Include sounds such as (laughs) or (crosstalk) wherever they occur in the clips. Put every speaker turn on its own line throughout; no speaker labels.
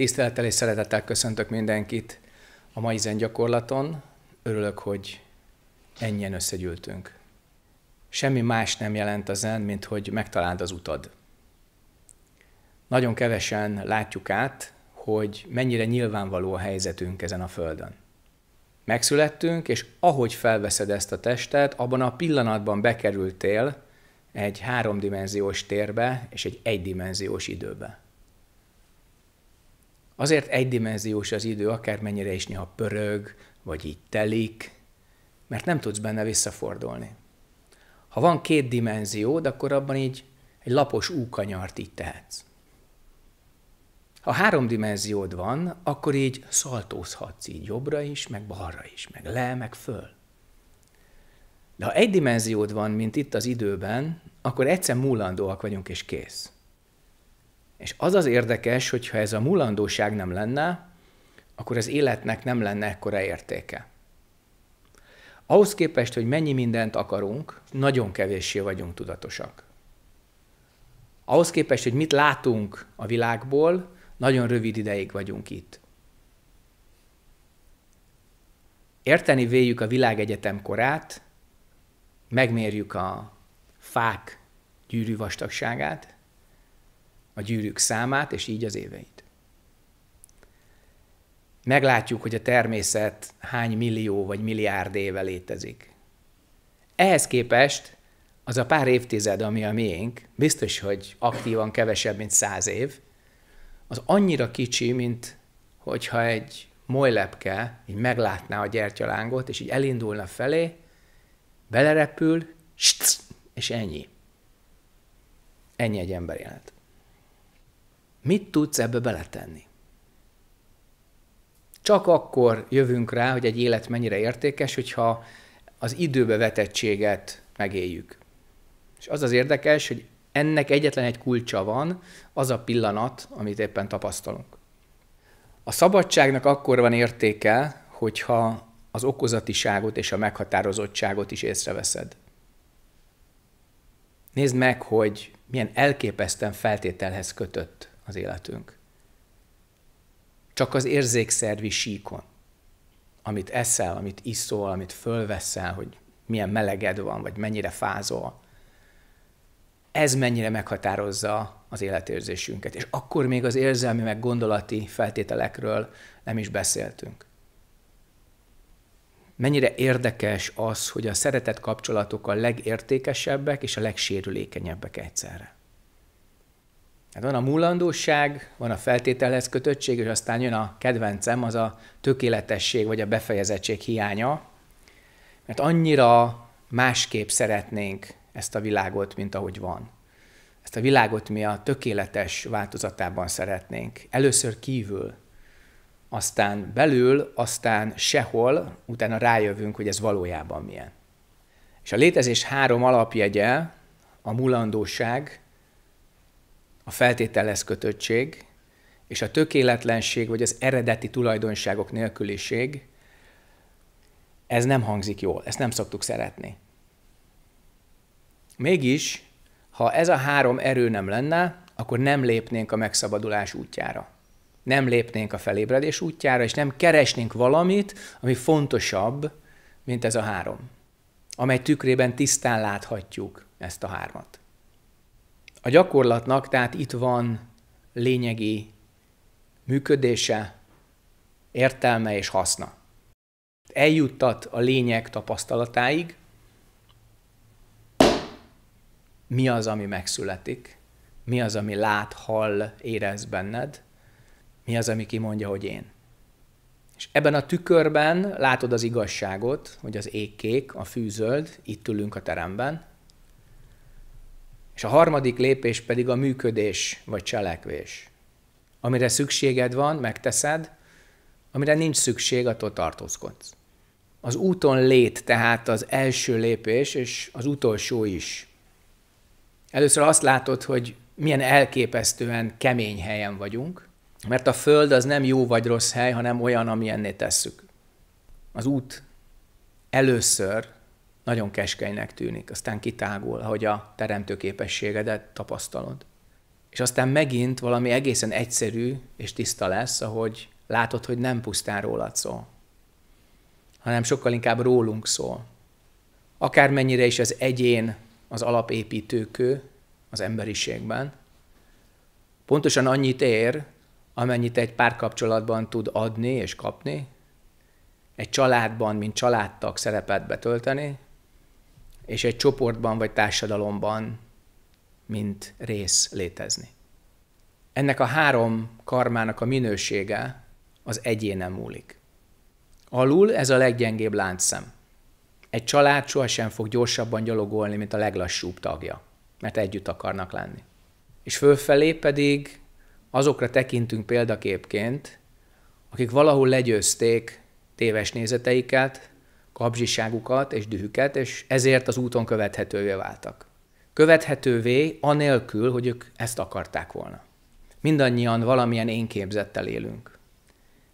Tisztelettel és szeretettel köszöntök mindenkit a mai zengyakorlaton. Örülök, hogy ennyien összegyűltünk. Semmi más nem jelent a zen, mint hogy megtaláld az utad. Nagyon kevesen látjuk át, hogy mennyire nyilvánvaló a helyzetünk ezen a földön. Megszülettünk, és ahogy felveszed ezt a testet, abban a pillanatban bekerültél egy háromdimenziós térbe és egy egydimenziós időbe. Azért egydimenziós az idő, akármennyire is néha pörög, vagy így telik, mert nem tudsz benne visszafordulni. Ha van két dimenziód, akkor abban így egy lapos úkanyart így tehetsz. Ha három dimenziód van, akkor így szaltózhatsz így jobbra is, meg balra is, meg le, meg föl. De ha egy dimenziód van, mint itt az időben, akkor egyszer múlandóak vagyunk és kész. És az az érdekes, hogyha ez a mulandóság nem lenne, akkor az életnek nem lenne ekkora értéke. Ahhoz képest, hogy mennyi mindent akarunk, nagyon kevéssé vagyunk tudatosak. Ahhoz képest, hogy mit látunk a világból, nagyon rövid ideig vagyunk itt. Érteni véljük a világegyetem korát, megmérjük a fák gyűrű vastagságát, a gyűrűk számát, és így az éveit. Meglátjuk, hogy a természet hány millió vagy milliárd éve létezik. Ehhez képest az a pár évtized, ami a miénk, biztos, hogy aktívan kevesebb, mint száz év, az annyira kicsi, mint hogyha egy molylepke így meglátná a gyertyalángot, és így elindulna felé, belerepül, és ennyi. Ennyi egy ember élet. Mit tudsz ebbe beletenni? Csak akkor jövünk rá, hogy egy élet mennyire értékes, hogyha az időbe vetettséget megéljük. És az az érdekes, hogy ennek egyetlen egy kulcsa van, az a pillanat, amit éppen tapasztalunk. A szabadságnak akkor van értéke, hogyha az okozatiságot és a meghatározottságot is észreveszed. Nézd meg, hogy milyen elképesztően feltételhez kötött az életünk. Csak az érzékszervi síkon, amit eszel, amit iszol, amit fölveszel, hogy milyen meleged van, vagy mennyire fázol, ez mennyire meghatározza az életérzésünket. És akkor még az érzelmi meg gondolati feltételekről nem is beszéltünk. Mennyire érdekes az, hogy a szeretett kapcsolatok a legértékesebbek és a legsérülékenyebbek egyszerre. Hát van a múlandóság, van a feltételhez kötöttség, és aztán jön a kedvencem, az a tökéletesség vagy a befejezettség hiánya, mert annyira másképp szeretnénk ezt a világot, mint ahogy van. Ezt a világot mi a tökéletes változatában szeretnénk. Először kívül, aztán belül, aztán sehol, utána rájövünk, hogy ez valójában milyen. És a létezés három alapjegye, a mulandóság, a feltételez kötöttség és a tökéletlenség vagy az eredeti tulajdonságok nélküliség, ez nem hangzik jól, ezt nem szoktuk szeretni. Mégis, ha ez a három erő nem lenne, akkor nem lépnénk a megszabadulás útjára. Nem lépnénk a felébredés útjára, és nem keresnénk valamit, ami fontosabb, mint ez a három, amely tükrében tisztán láthatjuk ezt a hármat. A gyakorlatnak tehát itt van lényegi működése, értelme és haszna. Eljuttat a lényeg tapasztalatáig, mi az, ami megszületik, mi az, ami lát, hall, érez benned, mi az, ami kimondja, hogy én. És ebben a tükörben látod az igazságot, hogy az ég kék, a fűzöld, itt ülünk a teremben, és a harmadik lépés pedig a működés vagy cselekvés. Amire szükséged van, megteszed, amire nincs szükség, attól tartózkodsz. Az úton lét tehát az első lépés, és az utolsó is. Először azt látod, hogy milyen elképesztően kemény helyen vagyunk, mert a föld az nem jó vagy rossz hely, hanem olyan, amilyenné tesszük. Az út először nagyon keskenynek tűnik, aztán kitágul, ahogy a teremtő képességedet tapasztalod. És aztán megint valami egészen egyszerű és tiszta lesz, ahogy látod, hogy nem pusztán rólad szól, hanem sokkal inkább rólunk szól. Akármennyire is az egyén az alapépítőkő az emberiségben, pontosan annyit ér, amennyit egy párkapcsolatban tud adni és kapni, egy családban, mint családtag szerepet betölteni, és egy csoportban vagy társadalomban, mint rész létezni. Ennek a három karmának a minősége az egyénen múlik. Alul ez a leggyengébb láncszem. Egy család sohasem fog gyorsabban gyalogolni, mint a leglassúbb tagja, mert együtt akarnak lenni. És fölfelé pedig azokra tekintünk példaképként, akik valahol legyőzték téves nézeteiket, kapzsiságukat és dühüket, és ezért az úton követhetővé váltak. Követhetővé anélkül, hogy ők ezt akarták volna. Mindannyian valamilyen én képzettel élünk.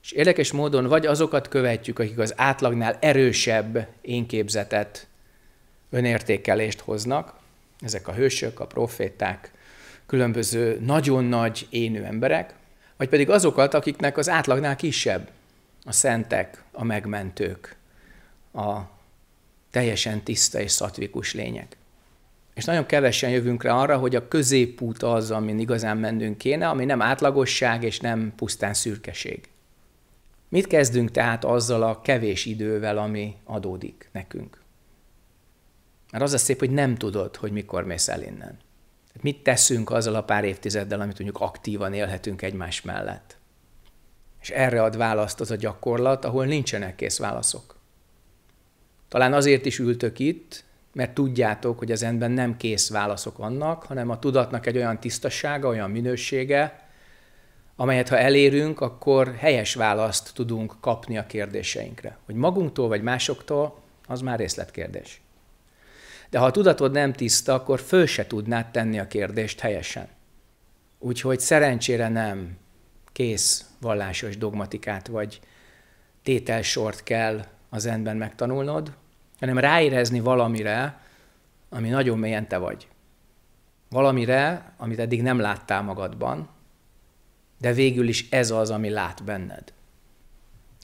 És érdekes módon vagy azokat követjük, akik az átlagnál erősebb énképzetet, önértékelést hoznak, ezek a hősök, a proféták, különböző nagyon nagy énő emberek, vagy pedig azokat, akiknek az átlagnál kisebb, a szentek, a megmentők, a teljesen tiszta és szatvikus lények. És nagyon kevesen jövünk rá arra, hogy a középút az, amin igazán mennünk kéne, ami nem átlagosság és nem pusztán szürkeség. Mit kezdünk tehát azzal a kevés idővel, ami adódik nekünk? Mert az a szép, hogy nem tudod, hogy mikor mész el innen. Mit teszünk azzal a pár évtizeddel, amit mondjuk aktívan élhetünk egymás mellett? És erre ad választ az a gyakorlat, ahol nincsenek kész válaszok. Talán azért is ültök itt, mert tudjátok, hogy ezenben nem kész válaszok vannak, hanem a tudatnak egy olyan tisztasága, olyan minősége, amelyet ha elérünk, akkor helyes választ tudunk kapni a kérdéseinkre. Hogy magunktól vagy másoktól, az már részletkérdés. De ha a tudatod nem tiszta, akkor föl se tudnád tenni a kérdést helyesen. Úgyhogy szerencsére nem kész vallásos dogmatikát vagy tételsort kell a zenben megtanulnod, hanem ráérezni valamire, ami nagyon mélyen te vagy. Valamire, amit eddig nem láttál magadban, de végül is ez az, ami lát benned.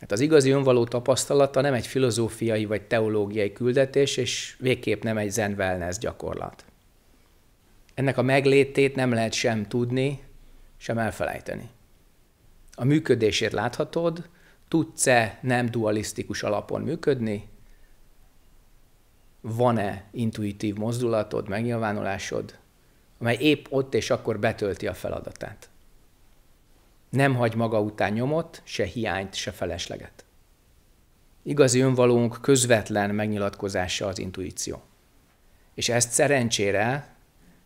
Hát az igazi önvaló tapasztalata nem egy filozófiai vagy teológiai küldetés, és végképp nem egy zen wellness gyakorlat. Ennek a meglétét nem lehet sem tudni, sem elfelejteni. A működését láthatod, Tudsz-e nem dualisztikus alapon működni? Van-e intuitív mozdulatod, megnyilvánulásod, amely épp ott és akkor betölti a feladatát? Nem hagy maga után nyomot, se hiányt, se felesleget. Igazi önvalónk közvetlen megnyilatkozása az intuíció. És ezt szerencsére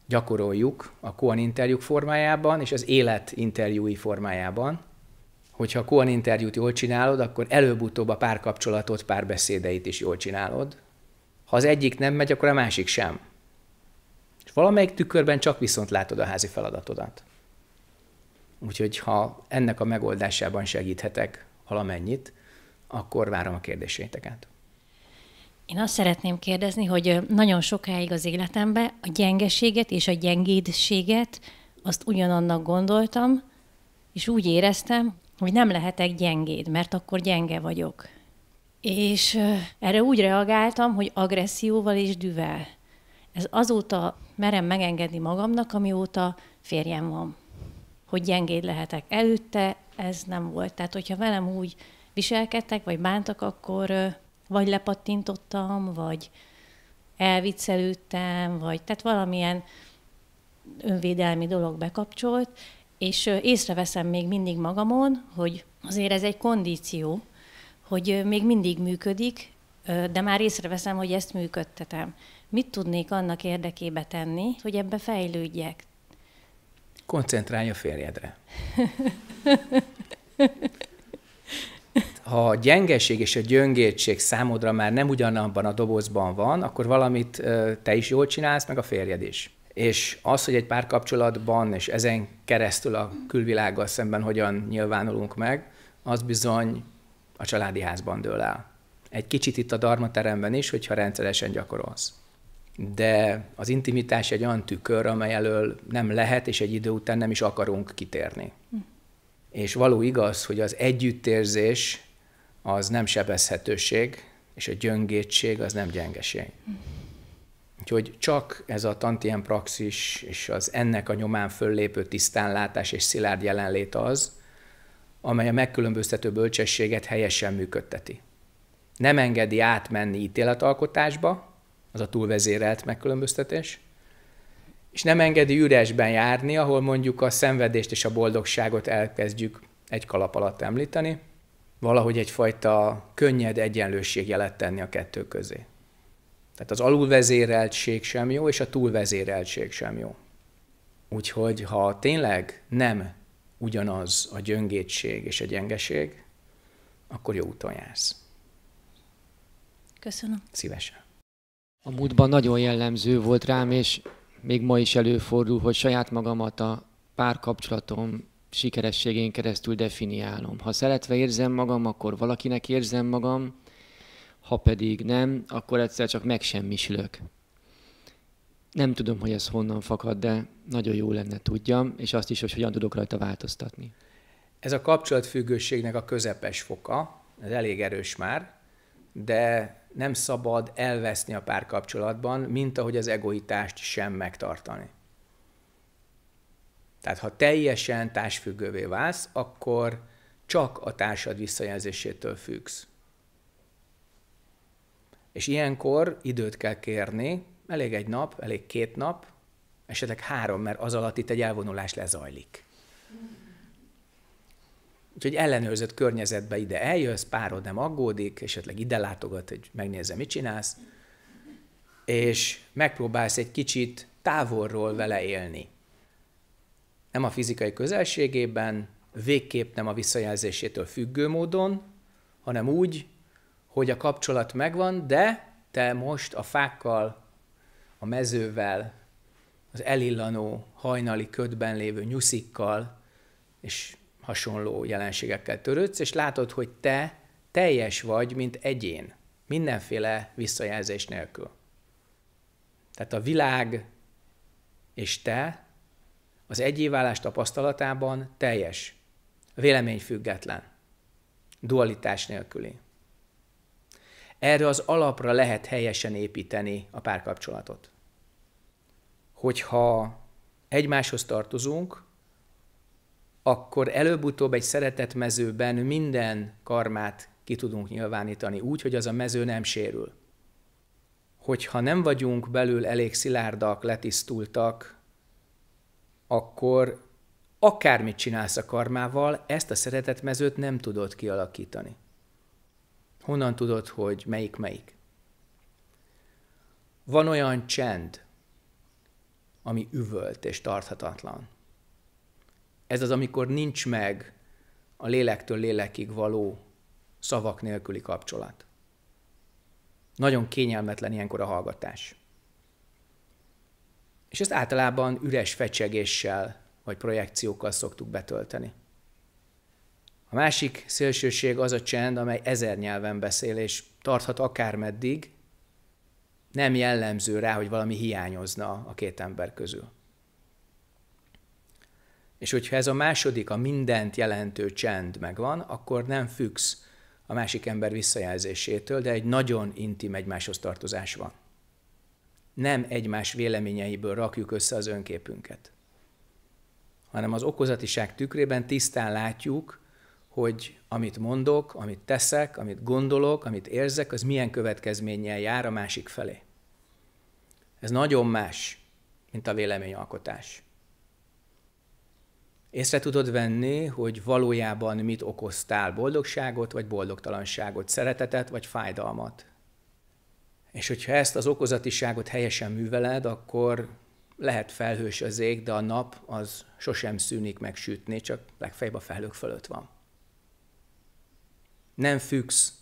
gyakoroljuk a Koan interjúk formájában és az élet interjúi formájában – hogyha a Cohen interjút jól csinálod, akkor előbb-utóbb a párkapcsolatot, párbeszédeit is jól csinálod. Ha az egyik nem megy, akkor a másik sem. És valamelyik tükörben csak viszont látod a házi feladatodat. Úgyhogy ha ennek a megoldásában segíthetek valamennyit, akkor várom a kérdéseiteket.
Én azt szeretném kérdezni, hogy nagyon sokáig az életemben a gyengeséget és a gyengédséget azt ugyanannak gondoltam, és úgy éreztem, hogy nem lehetek gyengéd, mert akkor gyenge vagyok. És erre úgy reagáltam, hogy agresszióval és düvel. Ez azóta merem megengedni magamnak, amióta férjem van. Hogy gyengéd lehetek. Előtte ez nem volt. Tehát, hogyha velem úgy viselkedtek, vagy bántak, akkor vagy lepattintottam, vagy elviccelődtem, vagy tehát valamilyen önvédelmi dolog bekapcsolt, és észreveszem még mindig magamon, hogy azért ez egy kondíció, hogy még mindig működik, de már észreveszem, hogy ezt működtetem. Mit tudnék annak érdekébe tenni, hogy ebbe fejlődjek?
Koncentrálj a férjedre. ha a gyengeség és a gyöngétség számodra már nem ugyanabban a dobozban van, akkor valamit te is jól csinálsz, meg a férjed is és az, hogy egy párkapcsolatban és ezen keresztül a külvilággal szemben hogyan nyilvánulunk meg, az bizony a családi házban dől el. Egy kicsit itt a darmateremben is, hogyha rendszeresen gyakorolsz. De az intimitás egy olyan tükör, amely elől nem lehet, és egy idő után nem is akarunk kitérni. Hm. És való igaz, hogy az együttérzés az nem sebezhetőség, és a gyöngétség az nem gyengeség. Hm. Úgyhogy csak ez a tantien praxis és az ennek a nyomán föllépő tisztánlátás és szilárd jelenlét az, amely a megkülönböztető bölcsességet helyesen működteti. Nem engedi átmenni ítéletalkotásba, az a túlvezérelt megkülönböztetés, és nem engedi üresben járni, ahol mondjuk a szenvedést és a boldogságot elkezdjük egy kalap alatt említeni, valahogy egyfajta könnyed egyenlőség jelet tenni a kettő közé. Tehát az alulvezéreltség sem jó, és a túlvezéreltség sem jó. Úgyhogy ha tényleg nem ugyanaz a gyöngétség és a gyengeség, akkor jó úton jársz. Köszönöm. Szívesen. A múltban nagyon jellemző volt rám, és még ma is előfordul, hogy saját magamat a párkapcsolatom sikerességén keresztül definiálom. Ha szeretve érzem magam, akkor valakinek érzem magam, ha pedig nem, akkor egyszer csak megsemmisülök. Nem tudom, hogy ez honnan fakad, de nagyon jó lenne tudjam, és azt is, hogy hogyan tudok rajta változtatni. Ez a kapcsolatfüggőségnek a közepes foka, ez elég erős már, de nem szabad elveszni a párkapcsolatban, mint ahogy az egoitást sem megtartani. Tehát ha teljesen társfüggővé válsz, akkor csak a társad visszajelzésétől függsz. És ilyenkor időt kell kérni, elég egy nap, elég két nap, esetleg három, mert az alatt itt egy elvonulás lezajlik. Úgyhogy ellenőrzött környezetbe ide eljössz, párod nem aggódik, esetleg ide látogat, hogy megnézze, mit csinálsz, és megpróbálsz egy kicsit távolról vele élni. Nem a fizikai közelségében, végképp nem a visszajelzésétől függő módon, hanem úgy, hogy a kapcsolat megvan, de te most a fákkal, a mezővel, az elillanó hajnali ködben lévő nyuszikkal és hasonló jelenségekkel törődsz, és látod, hogy te teljes vagy, mint egyén, mindenféle visszajelzés nélkül. Tehát a világ és te az egyéválás tapasztalatában teljes, véleményfüggetlen dualitás nélküli erre az alapra lehet helyesen építeni a párkapcsolatot. Hogyha egymáshoz tartozunk, akkor előbb-utóbb egy szeretett mezőben minden karmát ki tudunk nyilvánítani úgy, hogy az a mező nem sérül. Hogyha nem vagyunk belül elég szilárdak, letisztultak, akkor akármit csinálsz a karmával, ezt a szeretett mezőt nem tudod kialakítani. Honnan tudod, hogy melyik melyik? Van olyan csend, ami üvölt és tarthatatlan. Ez az, amikor nincs meg a lélektől lélekig való szavak nélküli kapcsolat. Nagyon kényelmetlen ilyenkor a hallgatás. És ezt általában üres fecsegéssel vagy projekciókkal szoktuk betölteni másik szélsőség az a csend, amely ezer nyelven beszél, és tarthat akármeddig, nem jellemző rá, hogy valami hiányozna a két ember közül. És hogyha ez a második, a mindent jelentő csend megvan, akkor nem függsz a másik ember visszajelzésétől, de egy nagyon intim egymáshoz tartozás van. Nem egymás véleményeiből rakjuk össze az önképünket, hanem az okozatiság tükrében tisztán látjuk, hogy amit mondok, amit teszek, amit gondolok, amit érzek, az milyen következménnyel jár a másik felé. Ez nagyon más, mint a véleményalkotás. Észre tudod venni, hogy valójában mit okoztál, boldogságot vagy boldogtalanságot, szeretetet vagy fájdalmat. És hogyha ezt az okozatiságot helyesen műveled, akkor lehet felhős az ég, de a nap az sosem szűnik meg sütni, csak legfeljebb a felhők fölött van nem függsz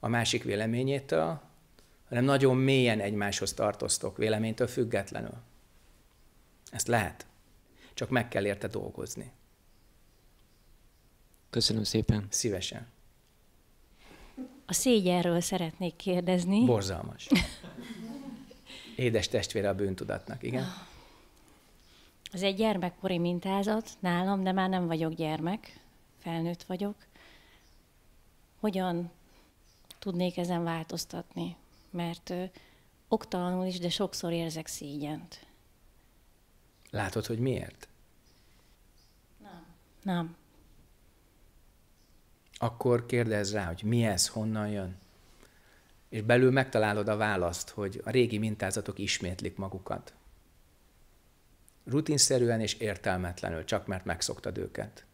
a másik véleményétől, hanem nagyon mélyen egymáshoz tartoztok véleménytől függetlenül. Ezt lehet. Csak meg kell érte dolgozni. Köszönöm szépen. Szívesen.
A szégyenről szeretnék kérdezni. Borzalmas.
(laughs) Édes testvére a bűntudatnak, igen?
Ez egy gyermekkori mintázat nálam, de már nem vagyok gyermek, felnőtt vagyok hogyan tudnék ezen változtatni. Mert ö, oktalanul is, de sokszor érzek szígyent.
Látod, hogy miért?
Nem. Nem.
Akkor kérdezz rá, hogy mi ez, honnan jön? És belül megtalálod a választ, hogy a régi mintázatok ismétlik magukat. Rutinszerűen és értelmetlenül, csak mert megszoktad őket.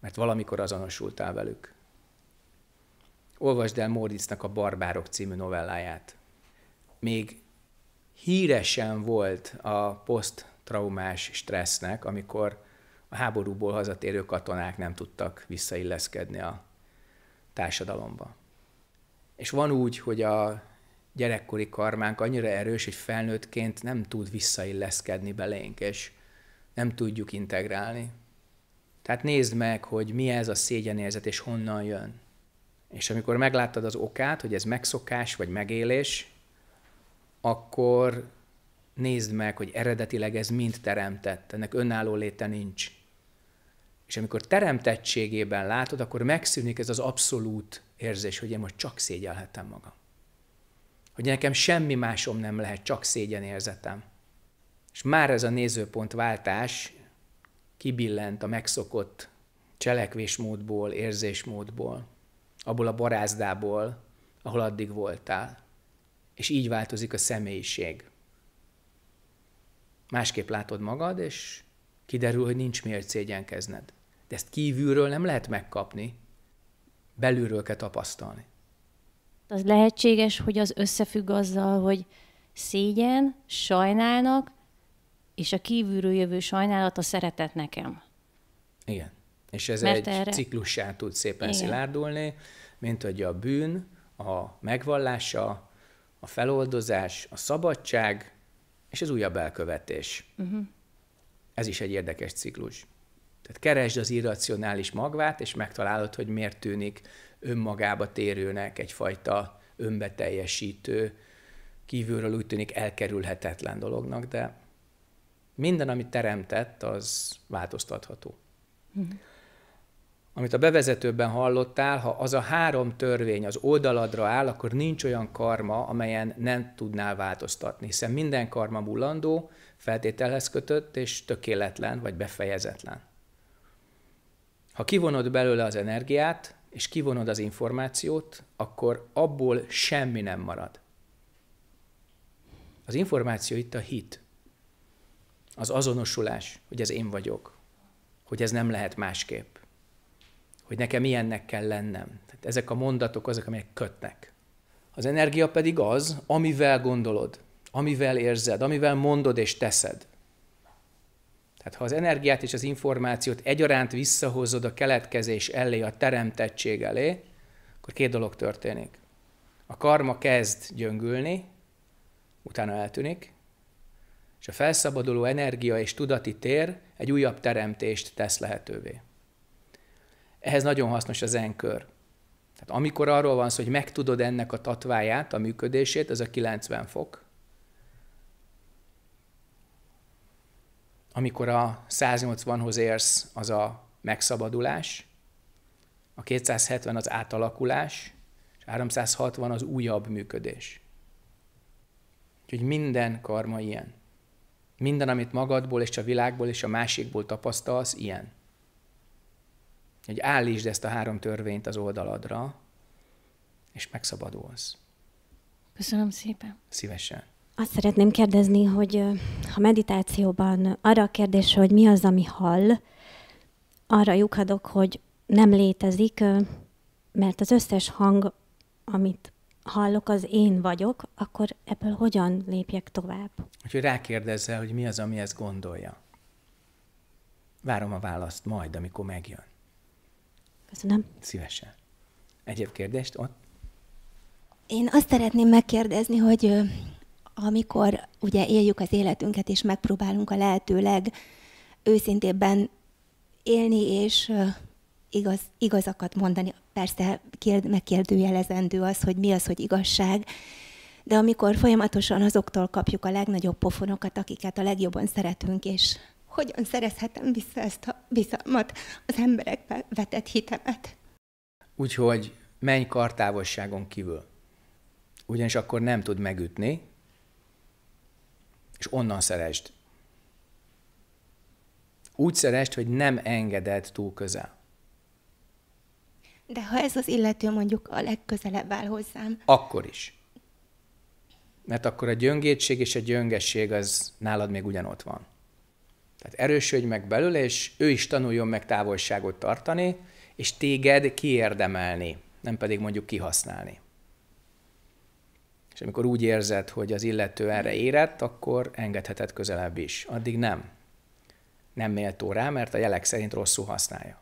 Mert valamikor azonosultál velük olvasd el Móricznak a Barbárok című novelláját. Még híresen volt a poszttraumás stressznek, amikor a háborúból hazatérő katonák nem tudtak visszailleszkedni a társadalomba. És van úgy, hogy a gyerekkori karmánk annyira erős, hogy felnőttként nem tud visszailleszkedni belénk, és nem tudjuk integrálni. Tehát nézd meg, hogy mi ez a szégyenérzet, és honnan jön. És amikor megláttad az okát, hogy ez megszokás vagy megélés, akkor nézd meg, hogy eredetileg ez mind teremtett, ennek önálló léte nincs. És amikor teremtettségében látod, akkor megszűnik ez az abszolút érzés, hogy én most csak szégyelhetem magam. Hogy nekem semmi másom nem lehet, csak szégyen érzetem, És már ez a nézőpontváltás kibillent a megszokott cselekvésmódból, érzésmódból abból a barázdából, ahol addig voltál. És így változik a személyiség. Másképp látod magad, és kiderül, hogy nincs miért szégyenkezned. De ezt kívülről nem lehet megkapni, belülről kell tapasztalni.
Az lehetséges, hogy az összefügg azzal, hogy szégyen, sajnálnak, és a kívülről jövő sajnálat a szeretet nekem.
Igen. És ez Mert egy erre... ciklussá tud szépen Igen. szilárdulni, mint hogy a bűn, a megvallása, a feloldozás, a szabadság, és az újabb elkövetés. Uh-huh. Ez is egy érdekes ciklus. Tehát keresd az irracionális magvát, és megtalálod, hogy miért tűnik önmagába térőnek egyfajta önbeteljesítő, kívülről úgy tűnik elkerülhetetlen dolognak, de minden, amit teremtett, az változtatható. Uh-huh amit a bevezetőben hallottál, ha az a három törvény az oldaladra áll, akkor nincs olyan karma, amelyen nem tudnál változtatni, hiszen minden karma mulandó, feltételhez kötött és tökéletlen vagy befejezetlen. Ha kivonod belőle az energiát, és kivonod az információt, akkor abból semmi nem marad. Az információ itt a hit, az azonosulás, hogy ez én vagyok, hogy ez nem lehet másképp hogy nekem ilyennek kell lennem. Tehát ezek a mondatok azok, amelyek kötnek. Az energia pedig az, amivel gondolod, amivel érzed, amivel mondod és teszed. Tehát ha az energiát és az információt egyaránt visszahozod a keletkezés elé, a teremtettség elé, akkor két dolog történik. A karma kezd gyöngülni, utána eltűnik, és a felszabaduló energia és tudati tér egy újabb teremtést tesz lehetővé. Ehhez nagyon hasznos az enkör. Tehát amikor arról van szó, hogy megtudod ennek a tatváját, a működését, ez a 90 fok. Amikor a 180-hoz érsz, az a megszabadulás, a 270 az átalakulás, és 360 az újabb működés. Úgyhogy minden karma ilyen. Minden, amit magadból és a világból és a másikból tapasztalsz, ilyen hogy állítsd ezt a három törvényt az oldaladra, és megszabadulsz.
Köszönöm szépen. Szívesen. Azt szeretném kérdezni, hogy ha meditációban arra a kérdésre, hogy mi az, ami hall, arra lyukadok, hogy nem létezik, mert az összes hang, amit hallok, az én vagyok, akkor ebből hogyan lépjek tovább?
Úgyhogy rákérdezzel, hogy mi az, ami ezt gondolja. Várom a választ majd, amikor megjön. Köszönöm. Szívesen. Egyéb kérdést ott?
Én azt szeretném megkérdezni, hogy amikor ugye éljük az életünket, és megpróbálunk a lehetőleg őszintébben élni, és igaz, igazakat mondani. Persze kérd, megkérdőjelezendő az, hogy mi az, hogy igazság, de amikor folyamatosan azoktól kapjuk a legnagyobb pofonokat, akiket a legjobban szeretünk, és hogyan szerezhetem vissza ezt a bizalmat, az emberekbe vetett hitemet.
Úgyhogy menj kartávolságon kívül. Ugyanis akkor nem tud megütni, és onnan szeresd. Úgy szerest, hogy nem engeded túl közel. De ha ez az illető mondjuk a legközelebb áll hozzám. Akkor is. Mert akkor a gyöngétség és a gyöngesség az nálad még ugyanott van. Tehát erősödj meg belőle, és ő is tanuljon meg távolságot tartani, és téged kiérdemelni, nem pedig mondjuk kihasználni. És amikor úgy érzed, hogy az illető erre érett, akkor engedheted közelebb is. Addig nem. Nem méltó rá, mert a jelek szerint rosszul használja.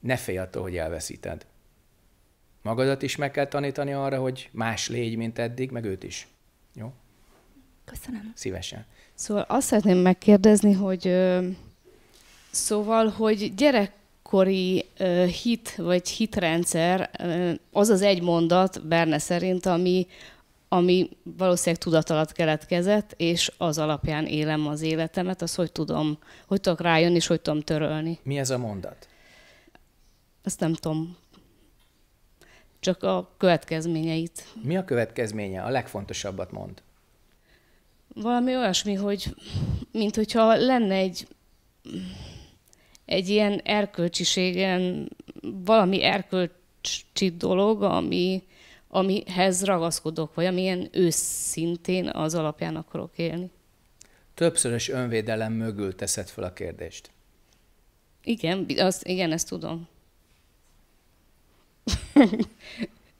Ne félj attól, hogy elveszíted. Magadat is meg kell tanítani arra, hogy más légy, mint eddig, meg őt is. Jó? Köszönöm. Szívesen. Szóval
azt szeretném megkérdezni, hogy szóval, hogy gyerekkori hit vagy hitrendszer, az az egy mondat Berne szerint, ami, ami valószínűleg tudat alatt keletkezett, és az alapján élem az életemet, az hogy tudom, hogy tudok rájönni, és hogy tudom törölni. Mi ez a mondat? Azt nem tudom. Csak a következményeit.
Mi a következménye? A legfontosabbat mond
valami olyasmi, hogy mint hogyha lenne egy, egy ilyen erkölcsiségen, valami erkölcsi dolog, ami, amihez ragaszkodok, vagy amilyen őszintén az alapján akarok élni.
Többszörös önvédelem mögül teszed fel a kérdést.
Igen, az, igen, ezt tudom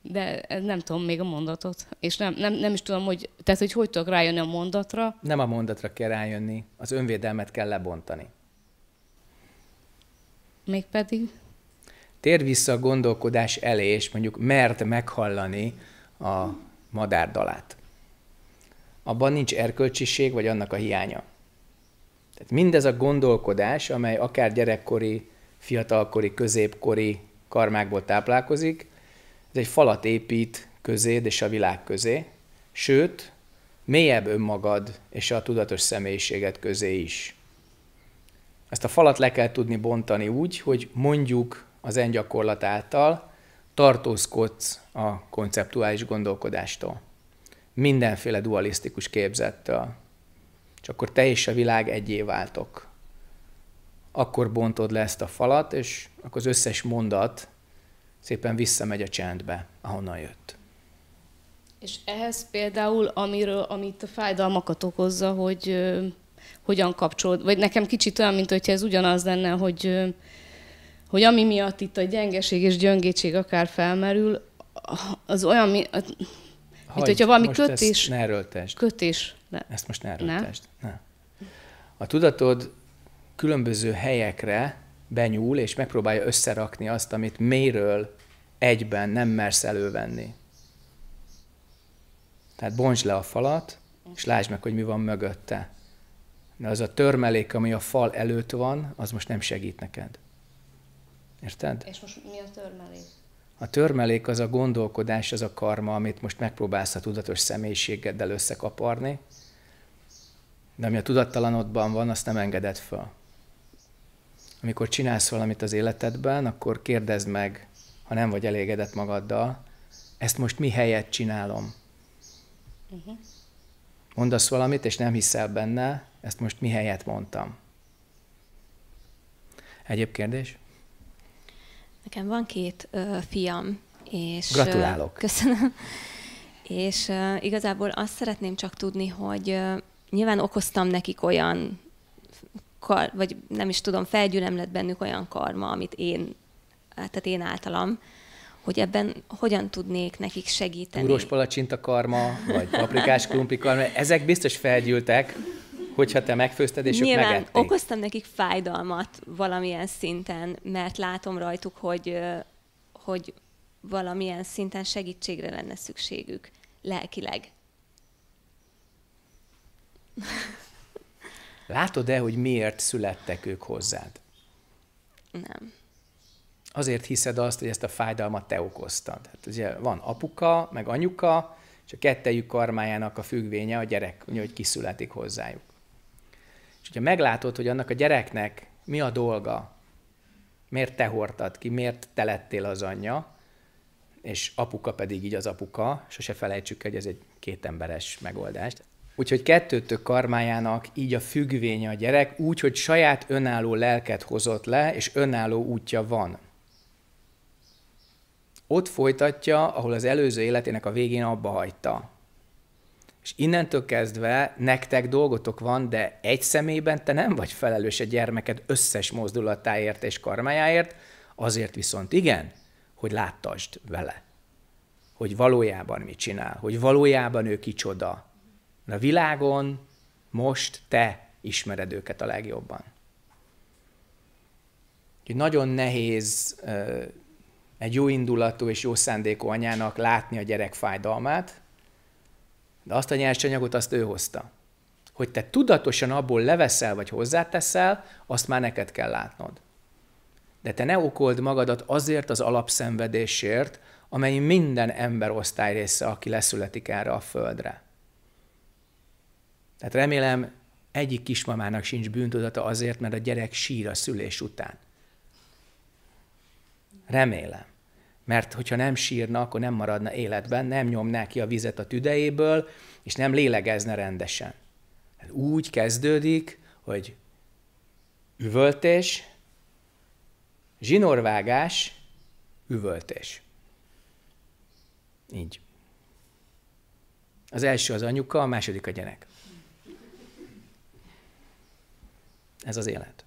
de nem tudom még a mondatot. És nem, nem, nem is tudom, hogy, tehát, hogy hogy tudok rájönni a mondatra.
Nem a mondatra kell rájönni, az önvédelmet kell lebontani.
Mégpedig?
Tér vissza a gondolkodás elé, és mondjuk mert meghallani a madár dalát. Abban nincs erkölcsiség, vagy annak a hiánya. Tehát mindez a gondolkodás, amely akár gyerekkori, fiatalkori, középkori karmákból táplálkozik, ez egy falat épít közéd és a világ közé, sőt, mélyebb önmagad és a tudatos személyiséget közé is. Ezt a falat le kell tudni bontani úgy, hogy mondjuk az engyakorlat által tartózkodsz a konceptuális gondolkodástól. Mindenféle dualisztikus képzettől. És akkor te és a világ egyé váltok. Akkor bontod le ezt a falat, és akkor az összes mondat szépen visszamegy a csendbe, ahonnan jött.
És ehhez például, amiről, amit a fájdalmakat okozza, hogy ö, hogyan kapcsolód, vagy nekem kicsit olyan, mint hogyha ez ugyanaz lenne, hogy, ö, hogy ami miatt itt a gyengeség és gyöngétség akár felmerül, az olyan, mi, a,
mint hogyha valami most kötés... Ezt ne erőltest. Kötés. Ne. Ezt most ne Ne? Ne. A tudatod különböző helyekre benyúl, és megpróbálja összerakni azt, amit méről egyben nem mersz elővenni. Tehát bontsd le a falat, és lásd meg, hogy mi van mögötte. De az a törmelék, ami a fal előtt van, az most nem segít neked. Érted?
És most mi a törmelék?
A törmelék az a gondolkodás, az a karma, amit most megpróbálsz a tudatos személyiségeddel összekaparni, de ami a tudattalanodban van, azt nem engeded fel amikor csinálsz valamit az életedben, akkor kérdezd meg, ha nem vagy elégedett magaddal, ezt most mi helyet csinálom? Uh-huh. Mondasz valamit, és nem hiszel benne, ezt most mi helyet mondtam? Egyéb kérdés?
Nekem van két ö, fiam, és... Gratulálok! Ö, köszönöm. És ö, igazából azt szeretném csak tudni, hogy ö, nyilván okoztam nekik olyan kar, vagy nem is tudom, felgyűlem lett bennük olyan karma, amit én, tehát én általam, hogy ebben hogyan tudnék nekik segíteni. Túros
palacsinta karma, vagy paprikás krumpi karma, ezek biztos felgyűltek, hogyha te megfőzted, és Nyilván ők megették.
okoztam nekik fájdalmat valamilyen szinten, mert látom rajtuk, hogy, hogy valamilyen szinten segítségre lenne szükségük lelkileg.
Látod-e, hogy miért születtek ők hozzád? Nem. Azért hiszed azt, hogy ezt a fájdalmat te okoztad. Hát ugye van apuka, meg anyuka, és a kettejük karmájának a függvénye a gyerek, hogy kiszületik hozzájuk. És hogyha meglátod, hogy annak a gyereknek mi a dolga, miért te hordtad ki, miért te lettél az anyja, és apuka pedig így az apuka, sose felejtsük, hogy ez egy kétemberes megoldás. Úgyhogy kettőtök karmájának így a függvénye a gyerek, úgy, hogy saját önálló lelket hozott le, és önálló útja van. Ott folytatja, ahol az előző életének a végén abba hagyta. És innentől kezdve nektek dolgotok van, de egy személyben te nem vagy felelős a gyermeked összes mozdulatáért és karmájáért, azért viszont igen, hogy láttasd vele, hogy valójában mit csinál, hogy valójában ő kicsoda, Na világon most te ismered őket a legjobban. Úgyhogy nagyon nehéz egy jó indulatú és jó szándékú anyának látni a gyerek fájdalmát, de azt a nyersanyagot azt ő hozta. Hogy te tudatosan abból leveszel vagy hozzáteszel, azt már neked kell látnod. De te ne okold magadat azért az alapszenvedésért, amely minden ember osztály része, aki leszületik erre a földre. Tehát remélem egyik kismamának sincs bűntudata azért, mert a gyerek sír a szülés után. Remélem. Mert hogyha nem sírna, akkor nem maradna életben, nem nyomná ki a vizet a tüdejéből, és nem lélegezne rendesen. Hát úgy kezdődik, hogy üvöltés, zsinorvágás, üvöltés. Így. Az első az anyuka, a második a gyerek. Ez az élet.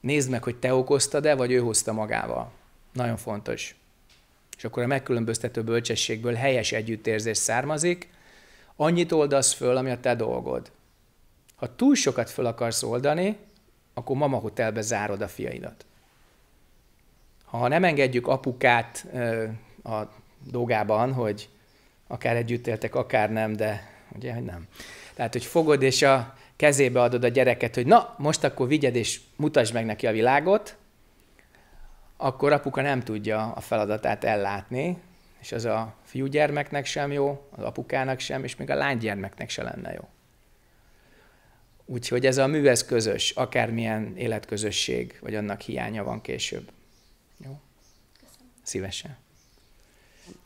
Nézd meg, hogy te okoztad-e, vagy ő hozta magával. Nagyon fontos. És akkor a megkülönböztető bölcsességből helyes együttérzés származik, annyit oldasz föl, ami a te dolgod. Ha túl sokat föl akarsz oldani, akkor mama hotelbe zárod a fiaidat. Ha nem engedjük apukát a dolgában, hogy akár együtt éltek, akár nem, de ugye, hogy nem. Tehát, hogy fogod, és a, kezébe adod a gyereket, hogy na, most akkor vigyed és mutasd meg neki a világot, akkor apuka nem tudja a feladatát ellátni, és az a fiúgyermeknek sem jó, az apukának sem, és még a lánygyermeknek se lenne jó. Úgyhogy ez a művez közös, akármilyen életközösség, vagy annak hiánya van később. Jó? Köszönöm. Szívesen.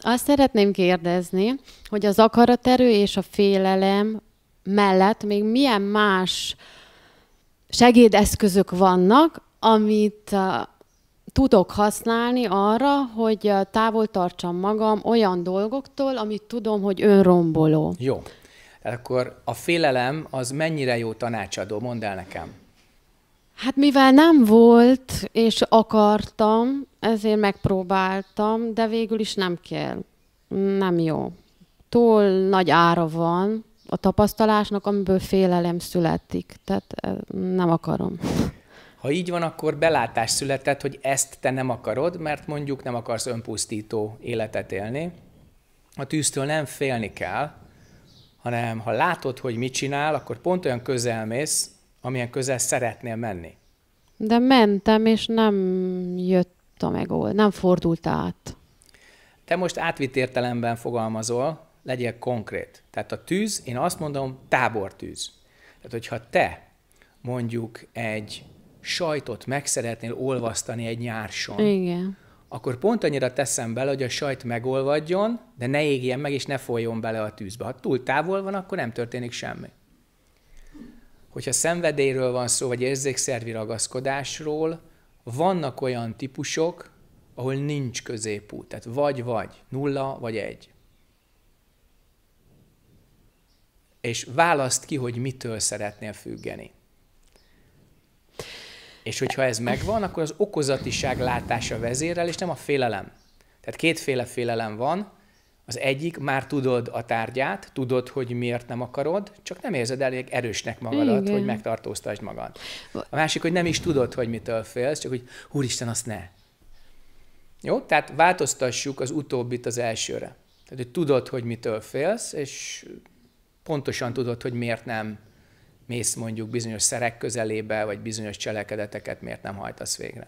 Azt szeretném kérdezni, hogy az akaraterő és a félelem mellett még milyen más segédeszközök vannak, amit tudok használni arra, hogy távol tartsam magam olyan dolgoktól, amit tudom, hogy önromboló.
Jó. Akkor a félelem az mennyire jó tanácsadó? Mondd el nekem.
Hát mivel nem volt, és akartam, ezért megpróbáltam, de végül is nem kell. Nem jó. Túl nagy ára van, a tapasztalásnak, amiből félelem születik. Tehát eh, nem akarom.
Ha így van, akkor belátás született, hogy ezt te nem akarod, mert mondjuk nem akarsz önpusztító életet élni. A tűztől nem félni kell, hanem ha látod, hogy mit csinál, akkor pont olyan közel mész, amilyen közel szeretnél menni.
De mentem, és nem jött a megold, nem fordult át.
Te most átvitt értelemben fogalmazol, legyél konkrét. Tehát a tűz, én azt mondom, tábortűz. Tehát, hogyha te mondjuk egy sajtot meg szeretnél olvasztani egy nyárson, Igen. akkor pont annyira teszem bele, hogy a sajt megolvadjon, de ne égjen meg, és ne folyjon bele a tűzbe. Ha túl távol van, akkor nem történik semmi. Hogyha szenvedélyről van szó, vagy érzékszervi ragaszkodásról, vannak olyan típusok, ahol nincs középút. Tehát vagy-vagy, nulla vagy egy. és választ ki, hogy mitől szeretnél függeni. És hogyha ez megvan, akkor az okozatiság látása vezérel, és nem a félelem. Tehát kétféle félelem van. Az egyik, már tudod a tárgyát, tudod, hogy miért nem akarod, csak nem érzed elég erősnek magadat, Igen. hogy megtartóztasd magad. A másik, hogy nem is tudod, hogy mitől félsz, csak hogy húristen, azt ne. Jó? Tehát változtassuk az utóbbit az elsőre. Tehát, hogy tudod, hogy mitől félsz, és pontosan tudod, hogy miért nem mész mondjuk bizonyos szerek közelébe, vagy bizonyos cselekedeteket miért nem hajtasz végre.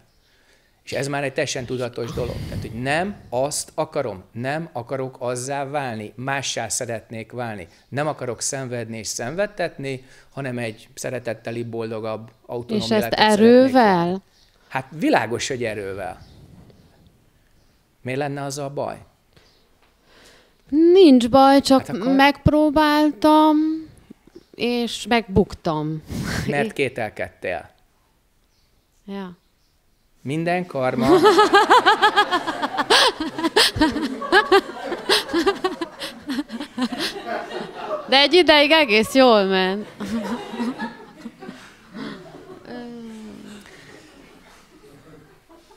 És ez már egy teljesen tudatos dolog. Tehát, hogy nem azt akarom, nem akarok azzá válni, mássá szeretnék válni. Nem akarok szenvedni és szenvedtetni, hanem egy szeretetteli, boldogabb, autonóm És ezt erővel? Szeretnék. Hát világos, hogy erővel. Miért lenne az a baj?
Nincs baj, csak hát akkor... megpróbáltam, és megbuktam.
Mert kételkedtél. Ja. Minden karma.
De egy ideig egész jól ment.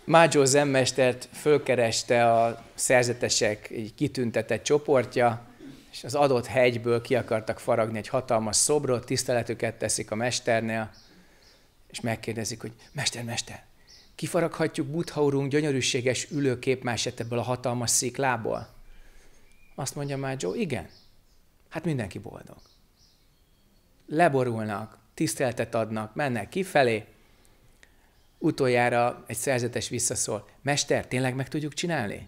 Mágyó zenmestert fölkereste a szerzetesek egy kitüntetett csoportja, és az adott hegyből ki akartak faragni egy hatalmas szobrot, tiszteletüket teszik a mesternél, és megkérdezik, hogy mester, mester, kifaraghatjuk Buddha úrunk gyönyörűséges ülőképmását ebből a hatalmas sziklából? Azt mondja Joe, igen. Hát mindenki boldog. Leborulnak, tiszteltet adnak, mennek kifelé, utoljára egy szerzetes visszaszól, mester, tényleg meg tudjuk csinálni?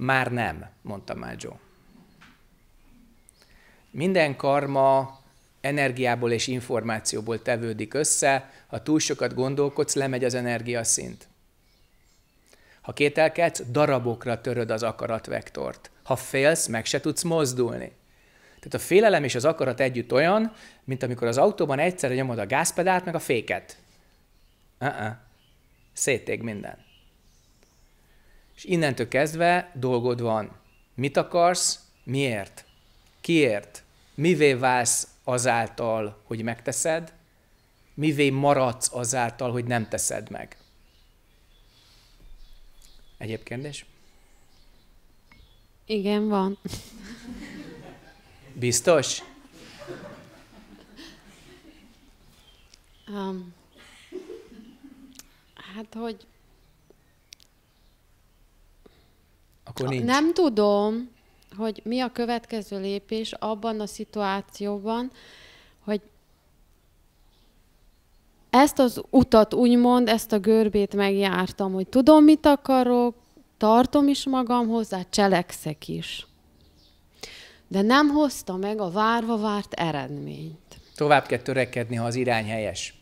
Már nem, mondta Mágyó. Minden karma energiából és információból tevődik össze, ha túl sokat gondolkodsz, lemegy az energiaszint. Ha kételkedsz, darabokra töröd az akaratvektort. Ha félsz, meg se tudsz mozdulni. Tehát a félelem és az akarat együtt olyan, mint amikor az autóban egyszerre nyomod a gázpedált, meg a féket. Uh-uh. Szétég minden. És innentől kezdve dolgod van. Mit akarsz, miért, kiért, mivé válsz azáltal, hogy megteszed, mivé maradsz azáltal, hogy nem teszed meg. Egyéb kérdés?
Igen, van.
Biztos?
Um, hát, hogy akkor nincs. Nem tudom, hogy mi a következő lépés abban a szituációban, hogy ezt az utat, úgymond, ezt a görbét megjártam, hogy tudom, mit akarok, tartom is magam hozzá, cselekszek is. De nem hozta meg a várva várt eredményt.
Tovább kell törekedni, ha az irány helyes.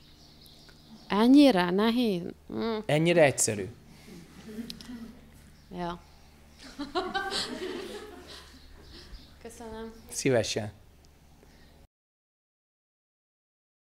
Ennyire
nehéz? Mm.
Ennyire egyszerű. Ja. Köszönöm. Szívesen.